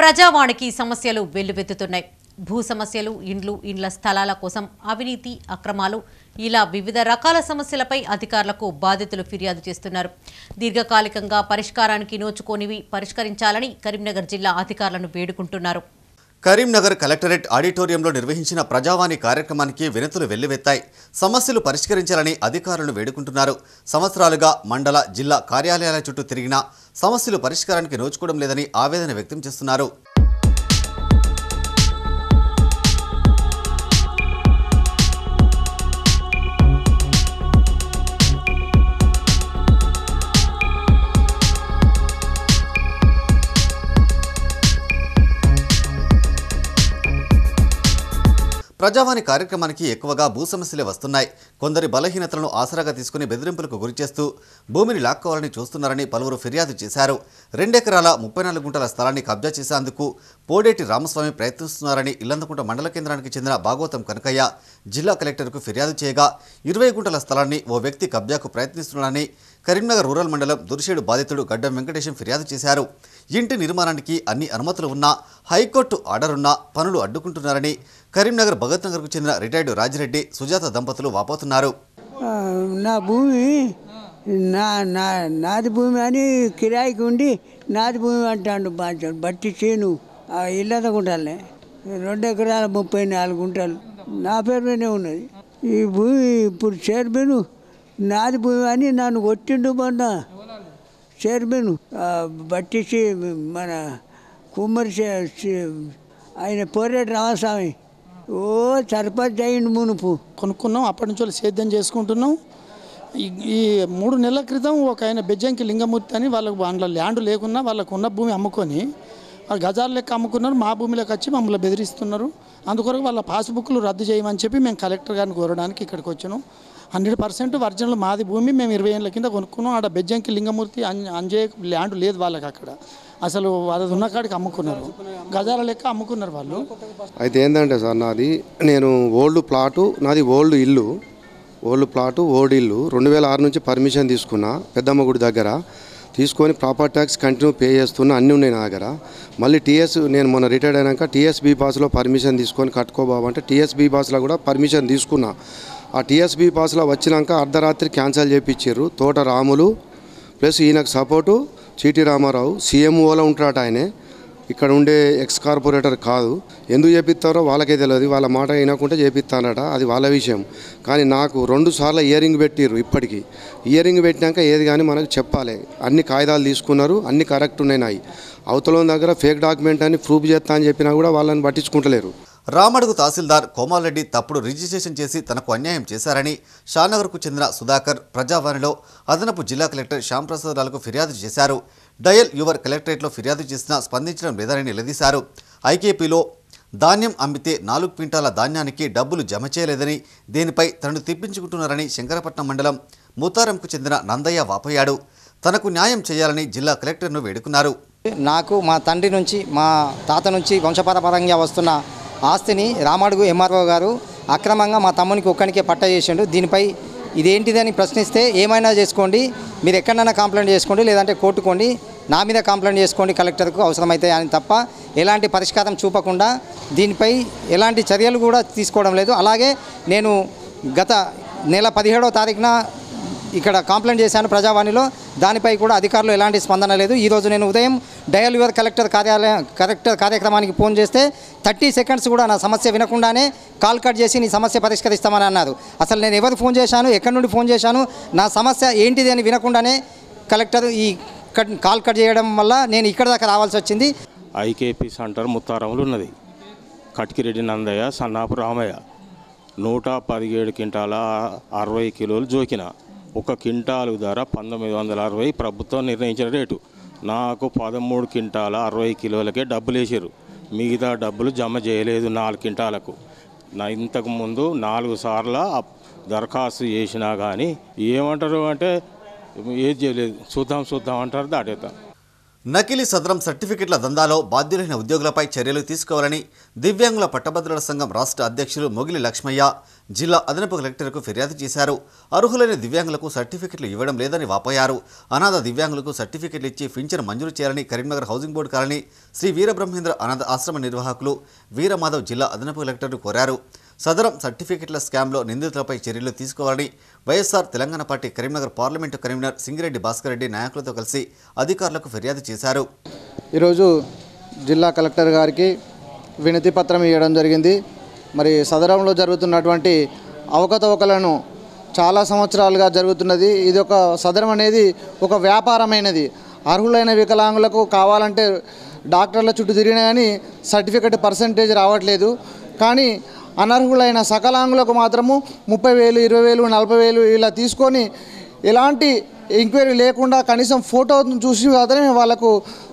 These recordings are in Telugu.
ప్రజావాణికి సమస్యలు వెల్లువెత్తుతున్నాయి భూ సమస్యలు ఇండ్లు ఇండ్ల స్థలాల కోసం అవినీతి అక్రమాలు ఇలా వివిధ రకాల సమస్యలపై అధికారులకు బాధితులు ఫిర్యాదు చేస్తున్నారు దీర్ఘకాలికంగా పరిష్కారానికి నోచుకోనివి పరిష్కరించాలని కరీంనగర్ జిల్లా అధికారులను వేడుకుంటున్నారు కరీంనగర్ కలెక్టరేట్ ఆడిటోరియంలో నిర్వహించిన ప్రజావాణి కార్యక్రమానికి వినతులు వెల్లువెత్తాయి సమస్యలు పరిష్కరించాలని అధికారులను వేడుకుంటున్నారు సంవత్సరాలుగా మండల జిల్లా కార్యాలయాల చుట్టూ తిరిగినా సమస్యలు పరిష్కారానికి నోచుకోవడం లేదని ఆవేదన వ్యక్తం చేస్తున్నారు ప్రజావాణి కార్యక్రమానికి ఎక్కువగా భూ సమస్యలే వస్తున్నాయి కొందరి బలహీనతలను ఆసరాగా తీసుకుని బెదిరింపులకు గురిచేస్తూ భూమిని లాక్కోవాలని చూస్తున్నారని పలువురు ఫిర్యాదు చేశారు రెండెకరాల ముప్పై నాలుగు గుంటల స్థలాన్ని కబ్జా చేసేందుకు పోడేటి రామస్వామి ప్రయత్నిస్తున్నారని ఇల్లందకుంట మండల కేంద్రానికి చెందిన భాగవతం కనకయ్య జిల్లా కలెక్టర్కు ఫిర్యాదు చేయగా ఇరవై గుంటల స్థలాన్ని ఓ వ్యక్తి కబ్జాకు ప్రయత్నిస్తున్నాడని కరీంనగర్ రూరల్ మండలం దుర్షేడు బాధితుడు గడ్డం వెంకటేశం ఫిర్యాదు చేశారు ఇంటి నిర్మాణానికి అన్ని అనుమతులు ఉన్నా హైకోర్టు ఆర్డర్ ఉన్నా పనులు అడ్డుకుంటున్నారని కరీంనగర్ భగత్ నగర్కు చెందిన రిటైర్డ్ రాజిరెడ్డి సుజాత దంపతులు వాపోతున్నారు నా భూమి నా నా నాది భూమి అని కిరాయికి ఉండి నాది భూమి అంటాడు బట్టి చేను ఇల్లద గుంటాలనే రెండు ఎకరాల ముప్పై నాలుగు గుంటలు నా పేరు మీదనే ఉన్నది ఈ భూమి ఇప్పుడు చైర్మన్ నాది భూమి అని నన్ను కొట్టిండు మొన్న చైర్మన్ పట్టించి మన కుమ్మరి ఆయన పోరాడు రామస్వామి ఓ సర్పంచ్ అయింది మునుపు కొనుక్కున్నాం అప్పటి నుంచి సేద్యం చేసుకుంటున్నాం ఈ మూడు నెలల క్రితం ఒక ఆయన బెజ్జంకి లింగమూర్తి అని వాళ్ళకు వాళ్ళ ల్యాండ్ లేకున్నా వాళ్ళకు ఉన్న భూమి అమ్ముకొని వాళ్ళు గజాలు లెక్క అమ్ముకున్నారు మా భూమిలోకి వచ్చి మమ్మల్ని బెదిరిస్తున్నారు అందుకొరకు వాళ్ళ పాస్బుక్లు రద్దు చేయమని చెప్పి మేము కలెక్టర్ గారిని కోరడానికి ఇక్కడికి వచ్చాను హండ్రెడ్ పర్సెంట్ ఒరిజినల్ మాది భూమి మేము ఇరవై ఏళ్ళ కింద కొనుక్కున్నాం ఆడ బెజ్జంకి లింగమూర్తి అంజయ్య ల్యాండ్ లేదు వాళ్ళకి అక్కడ అసలు అది ఉన్న కాడికి అమ్ముకున్నారు గజాల లెక్క అమ్ముకున్నారు వాళ్ళు అయితే ఏంటంటే సార్ నాది నేను ఓల్డ్ ప్లాటు నాది ఓల్డ్ ఇల్లు ఓల్డ్ ప్లాటు ఓల్డ్ ఇల్లు రెండు వేల ఆరు నుంచి పర్మిషన్ తీసుకున్నా పెద్దమ్మ గుడి దగ్గర తీసుకొని ప్రాపర్ ట్యాక్స్ కంటిన్యూ పే చేస్తున్నా అన్నీ ఉన్నాయి నా దగ్గర మళ్ళీ టీఎస్ నేను మొన్న రిటైర్డ్ అయినాక టీఎస్బీ పాస్లో పర్మిషన్ తీసుకొని అంటే టీఎస్బీ పాస్లో కూడా పర్మిషన్ తీసుకున్నా ఆ టీఎస్బి పాస్లో వచ్చినాక అర్ధరాత్రి క్యాన్సిల్ చేయించారు తోట రాములు ప్లస్ ఈయనకు సపోర్టు చీటి రామారావు సీఎంఓలో ఉంటారట ఆయనే ఇక్కడ ఉండే ఎక్స్ కార్పొరేటర్ కాదు ఎందుకు చేపిస్తారో వాళ్ళకే తెలియదు వాళ్ళ మాట వినకుంటే చేపిస్తానట అది వాళ్ళ విషయం కానీ నాకు రెండు సార్లు ఇయరింగ్ పెట్టిర్రు ఇప్పటికీ ఇయరింగ్ పెట్టినాక ఏది కానీ మనకు చెప్పాలి అన్ని కాగితాలు తీసుకున్నారు అన్ని కరెక్ట్ ఉన్నాయి నాయి అవతలం దగ్గర ఫేక్ డాక్యుమెంట్ అని ప్రూఫ్ చేస్తా అని చెప్పినా కూడా వాళ్ళని పట్టించుకుంటలేరు రామడుగు తహసీల్దార్ కోమారెడ్డి తప్పుడు రిజిస్ట్రేషన్ చేసి తనకు అన్యాయం చేశారని షానగర్కు చెందిన సుధాకర్ ప్రజావాణిలో అదనపు జిల్లా కలెక్టర్ శ్యాంప్రసాదరావులకు ఫిర్యాదు చేశారు డయల్ యువర్ కలెక్టరేట్లో ఫిర్యాదు చేసినా స్పందించడం లేదని నిలదీశారు ఐకేపీలో ధాన్యం అమ్మితే నాలుగు క్వింటాల ధాన్యానికి డబ్బులు జమ చేయలేదని దీనిపై తనను తెప్పించుకుంటున్నారని శంకరపట్నం మండలం ముతారంకు చెందిన నందయ్య వాపోయాడు తనకు న్యాయం చేయాలని జిల్లా కలెక్టర్ను వేడుకున్నారు నాకు మా తండ్రి నుంచి మా తాత నుంచి వంశపారపరంగా వస్తున్న ఆస్తిని రామాడుగు ఎంఆర్ఓ గారు అక్రమంగా మా తమ్మునికి ఒక్కడికే పట్ట చేసిండు దీనిపై ఇదేంటిదని ప్రశ్నిస్తే ఏమైనా చేసుకోండి మీరు ఎక్కడైనా కంప్లైంట్ చేసుకోండి లేదంటే కోర్టుకోండి నా మీద కంప్లైంట్ చేసుకోండి కలెక్టర్కు అవసరమైతే అని తప్ప ఎలాంటి పరిష్కారం చూపకుండా దీనిపై ఎలాంటి చర్యలు కూడా తీసుకోవడం లేదు అలాగే నేను గత నెల పదిహేడో తారీఖున ఇక్కడ కంప్లైంట్ చేశాను ప్రజావాణిలో దానిపై కూడా అధికారులు ఎలాంటి స్పందన లేదు ఈరోజు నేను ఉదయం డయల్ యువర్ కలెక్టర్ కార్యాలయం కలెక్టర్ కార్యక్రమానికి ఫోన్ చేస్తే థర్టీ సెకండ్స్ కూడా నా సమస్య వినకుండానే కాల్ కట్ చేసి నీ సమస్య పరిష్కరిస్తామని అన్నారు అసలు నేను ఎవరు ఫోన్ చేశాను ఎక్కడి నుండి ఫోన్ చేశాను నా సమస్య ఏంటిది అని వినకుండానే కలెక్టర్ ఈ కట్ కాల్ కట్ చేయడం వల్ల నేను ఇక్కడ దాకా రావాల్సి వచ్చింది ఐకేపీ సెంటర్ ముత్తారంలో ఉన్నది కట్కిరెడ్డి నందయ్య సన్నాపు రామయ్య నూట పదిహేడు కింటాల అరవై కిలోలు జోకిన ఒక క్వింటాలు ధర పంతొమ్మిది వందల అరవై ప్రభుత్వం నిర్ణయించిన రేటు నాకు పదమూడు క్వింటాల అరవై కిలోలకే డబ్బులు వేసారు మిగతా డబ్బులు జమ చేయలేదు నాలుగు క్వింటాలకు నా ఇంతకుముందు నాలుగు సార్ల దరఖాస్తు చేసినా కానీ ఏమంటారు అంటే ఏది చేయలేదు చూద్దాం చూద్దాం అంటారు దాటేద్దాం నకిలీ సదరం సర్టిఫికెట్ల దందాలో బాధ్యులైన ఉద్యోగులపై చర్యలు తీసుకోవాలని దివ్యాంగుల పట్టభద్రుల సంఘం రాష్ట్ర అధ్యక్షులు మొగిలి లక్ష్మయ్య జిల్లా అదనపు కలెక్టర్కు ఫిర్యాదు చేశారు అర్హులైన దివ్యాంగులకు సర్టిఫికెట్లు ఇవ్వడం లేదని వాపోయారు అనాథ దివ్యాంగులకు సర్టిఫికెట్లు ఇచ్చి ఫించర్ మంజూరు చేయాలని Karimnagar housing board colony Sri Veerabrahmendra అనాథ ఆశ్రమ నిర్వాహకులు వీరమాధవ్ జిల్లా అదనపు కలెక్టర్ను కోరారు సదరం సర్టిఫికెట్ల స్కామ్లో నిందితులపై చర్యలు తీసుకోవాలని YSR Telangana party Karimnagar parliament convener Singireddy Bhaskar Reddy నాయకులతో కలిసి అధికారులకు ఫిర్యాదు చేశారు ఈరోజు జిల్లా కలెక్టర్ గారికి వినతి పత్రం ఇవ్వడం జరిగింది మరి సదరంలో జరుగుతున్నటువంటి అవకతవకలను చాలా సంవత్సరాలుగా జరుగుతున్నది ఇది ఒక సదరం అనేది ఒక వ్యాపారమైనది అర్హులైన వికలాంగులకు కావాలంటే డాక్టర్ల చుట్టూ తిరిగినా కానీ సర్టిఫికెట్ పర్సంటేజ్ రావట్లేదు కానీ అనర్హులైన సకలాంగులకు మాత్రము ముప్పై వేలు ఇరవై వేలు నలభై వేలు ఇలా తీసుకొని ఎలాంటి ఎంక్వైరీ లేకుండా కనీసం ఫోటో చూసి మాత్రమే వాళ్ళకు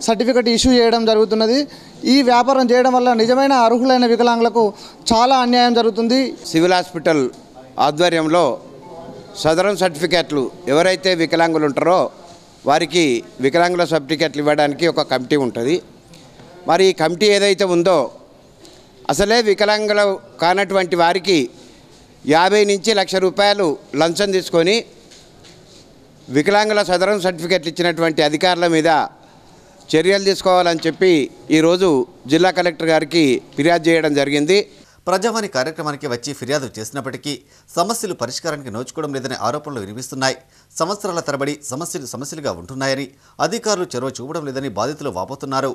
సర్టిఫికెట్ ఇష్యూ చేయడం జరుగుతున్నది ఈ వ్యాపారం చేయడం వల్ల నిజమైన అర్హులైన వికలాంగులకు చాలా అన్యాయం జరుగుతుంది సివిల్ హాస్పిటల్ ఆధ్వర్యంలో సదరం సర్టిఫికేట్లు ఎవరైతే వికలాంగులు ఉంటారో వారికి వికలాంగుల సర్టిఫికెట్లు ఇవ్వడానికి ఒక కమిటీ ఉంటుంది మరి ఈ కమిటీ ఏదైతే ఉందో అసలే వికలాంగులు కానటువంటి వారికి యాభై నుంచి లక్ష రూపాయలు లంచం తీసుకొని వికలాంగుల సదరం సర్టిఫికెట్లు ఇచ్చినటువంటి అధికారుల మీద చర్యలు తీసుకోవాలని చెప్పి ఈరోజు జిల్లా కలెక్టర్ గారికి ఫిర్యాదు చేయడం జరిగింది ప్రజావాణి కార్యక్రమానికి వచ్చి ఫిర్యాదు చేసినప్పటికీ సమస్యలు పరిష్కారానికి నోచుకోవడం లేదనే ఆరోపణలు వినిపిస్తున్నాయి సంవత్సరాల తరబడి సమస్యలు సమస్యలుగా ఉంటున్నాయని అధికారులు చొరవ చూపడం లేదని బాధితులు వాపోతున్నారు